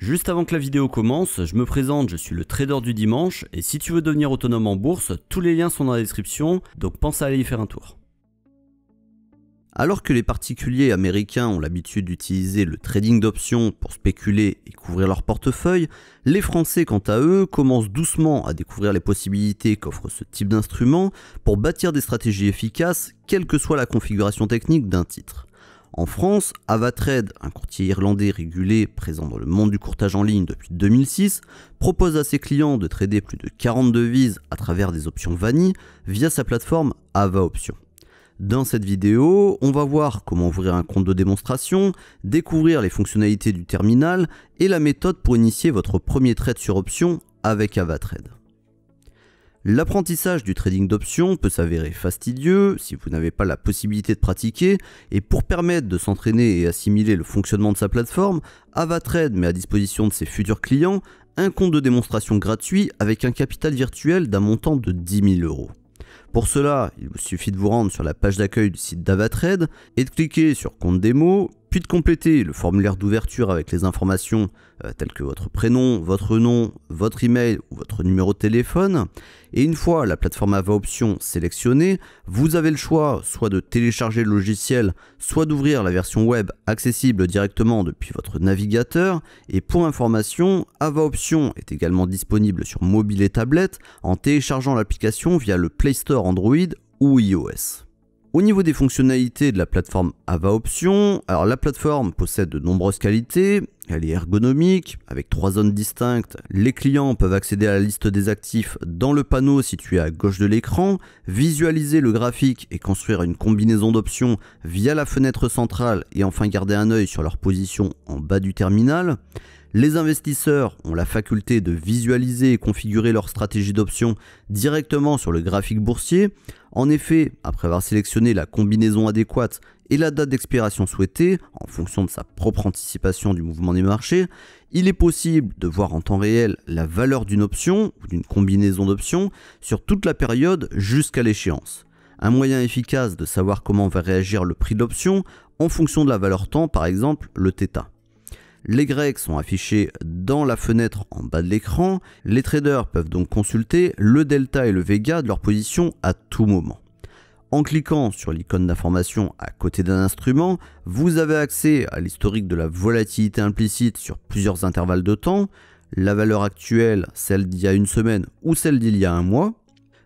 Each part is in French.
Juste avant que la vidéo commence, je me présente, je suis le trader du dimanche et si tu veux devenir autonome en bourse, tous les liens sont dans la description, donc pense à aller y faire un tour. Alors que les particuliers américains ont l'habitude d'utiliser le trading d'options pour spéculer et couvrir leur portefeuille, les Français quant à eux commencent doucement à découvrir les possibilités qu'offre ce type d'instrument pour bâtir des stratégies efficaces, quelle que soit la configuration technique d'un titre. En France, Avatrade, un courtier irlandais régulé présent dans le monde du courtage en ligne depuis 2006, propose à ses clients de trader plus de 40 devises à travers des options vanille via sa plateforme Ava Dans cette vidéo, on va voir comment ouvrir un compte de démonstration, découvrir les fonctionnalités du terminal et la méthode pour initier votre premier trade sur option avec Avatrade. L'apprentissage du trading d'options peut s'avérer fastidieux si vous n'avez pas la possibilité de pratiquer, et pour permettre de s'entraîner et assimiler le fonctionnement de sa plateforme, AvaTrade met à disposition de ses futurs clients un compte de démonstration gratuit avec un capital virtuel d'un montant de 10 000 euros. Pour cela, il vous suffit de vous rendre sur la page d'accueil du site d'Avatrade et de cliquer sur Compte démo, puis de compléter le formulaire d'ouverture avec les informations euh, telles que votre prénom, votre nom, votre email ou votre numéro de téléphone. Et une fois la plateforme AVA option sélectionnée, vous avez le choix soit de télécharger le logiciel, soit d'ouvrir la version web accessible directement depuis votre navigateur. Et pour information, AVA option est également disponible sur mobile et tablette en téléchargeant l'application via le Play Store Android ou iOS. Au niveau des fonctionnalités de la plateforme Ava Option, alors la plateforme possède de nombreuses qualités, elle est ergonomique, avec trois zones distinctes. Les clients peuvent accéder à la liste des actifs dans le panneau situé à gauche de l'écran, visualiser le graphique et construire une combinaison d'options via la fenêtre centrale et enfin garder un œil sur leur position en bas du terminal. Les investisseurs ont la faculté de visualiser et configurer leur stratégie d'options directement sur le graphique boursier, en effet, après avoir sélectionné la combinaison adéquate et la date d'expiration souhaitée, en fonction de sa propre anticipation du mouvement des marchés, il est possible de voir en temps réel la valeur d'une option ou d'une combinaison d'options sur toute la période jusqu'à l'échéance. Un moyen efficace de savoir comment va réagir le prix de l'option en fonction de la valeur temps, par exemple le θ. Les grecs sont affichés dans la fenêtre en bas de l'écran. Les traders peuvent donc consulter le delta et le vega de leur position à tout moment. En cliquant sur l'icône d'information à côté d'un instrument, vous avez accès à l'historique de la volatilité implicite sur plusieurs intervalles de temps, la valeur actuelle, celle d'il y a une semaine ou celle d'il y a un mois.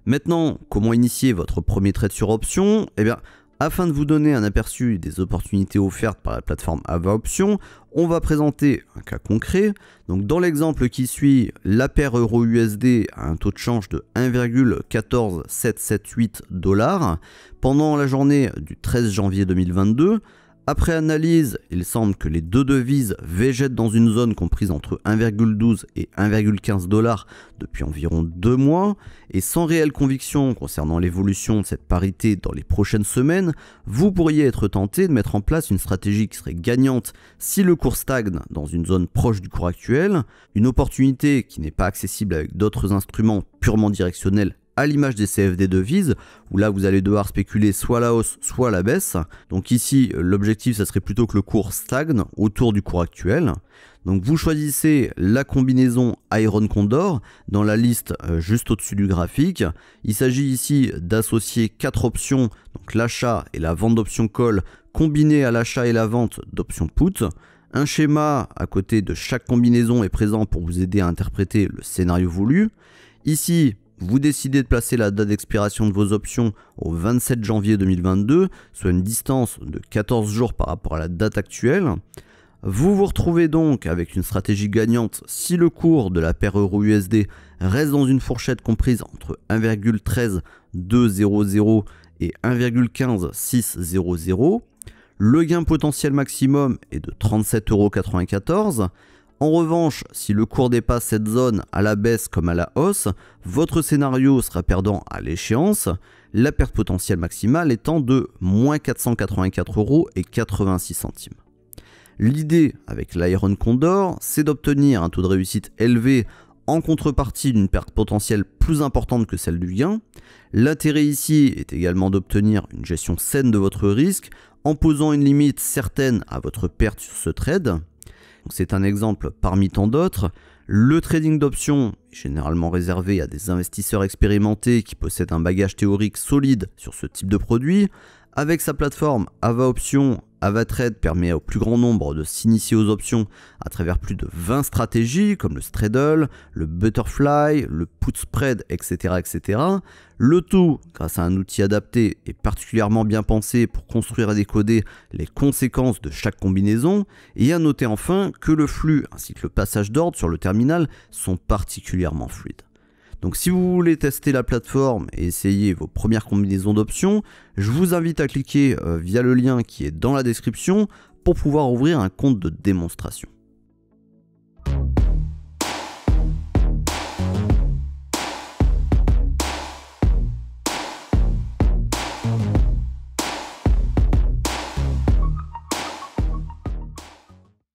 Maintenant, comment initier votre premier trade sur option Eh bien, afin de vous donner un aperçu des opportunités offertes par la plateforme Ava Option, on va présenter un cas concret. Donc dans l'exemple qui suit, la paire euro-USD a un taux de change de 1,14778 dollars pendant la journée du 13 janvier 2022. Après analyse, il semble que les deux devises végètent dans une zone comprise entre 1,12 et 1,15 dollars depuis environ deux mois, et sans réelle conviction concernant l'évolution de cette parité dans les prochaines semaines, vous pourriez être tenté de mettre en place une stratégie qui serait gagnante si le cours stagne dans une zone proche du cours actuel, une opportunité qui n'est pas accessible avec d'autres instruments purement directionnels à l'image des CFD devises, où là vous allez devoir spéculer soit la hausse, soit la baisse. Donc ici, l'objectif, ça serait plutôt que le cours stagne autour du cours actuel. Donc vous choisissez la combinaison Iron Condor dans la liste euh, juste au-dessus du graphique. Il s'agit ici d'associer quatre options, donc l'achat et la vente d'options call, combinées à l'achat et la vente d'options put. Un schéma à côté de chaque combinaison est présent pour vous aider à interpréter le scénario voulu. Ici, vous décidez de placer la date d'expiration de vos options au 27 janvier 2022, soit une distance de 14 jours par rapport à la date actuelle. Vous vous retrouvez donc avec une stratégie gagnante si le cours de la paire euro-USD reste dans une fourchette comprise entre 1,13200 et 1,15600. Le gain potentiel maximum est de 37,94€. En revanche, si le cours dépasse cette zone à la baisse comme à la hausse, votre scénario sera perdant à l'échéance, la perte potentielle maximale étant de moins 484 euros et 86 centimes. L'idée avec l'Iron Condor, c'est d'obtenir un taux de réussite élevé en contrepartie d'une perte potentielle plus importante que celle du gain. L'intérêt ici est également d'obtenir une gestion saine de votre risque en posant une limite certaine à votre perte sur ce trade. C'est un exemple parmi tant d'autres. Le trading d'options est généralement réservé à des investisseurs expérimentés qui possèdent un bagage théorique solide sur ce type de produit. Avec sa plateforme Ava Options, AvaTrade permet au plus grand nombre de s'initier aux options à travers plus de 20 stratégies comme le straddle, le butterfly, le put spread, etc. etc. Le tout grâce à un outil adapté et particulièrement bien pensé pour construire et décoder les conséquences de chaque combinaison. Et à noter enfin que le flux ainsi que le passage d'ordre sur le terminal sont particulièrement fluides. Donc si vous voulez tester la plateforme et essayer vos premières combinaisons d'options, je vous invite à cliquer euh, via le lien qui est dans la description pour pouvoir ouvrir un compte de démonstration.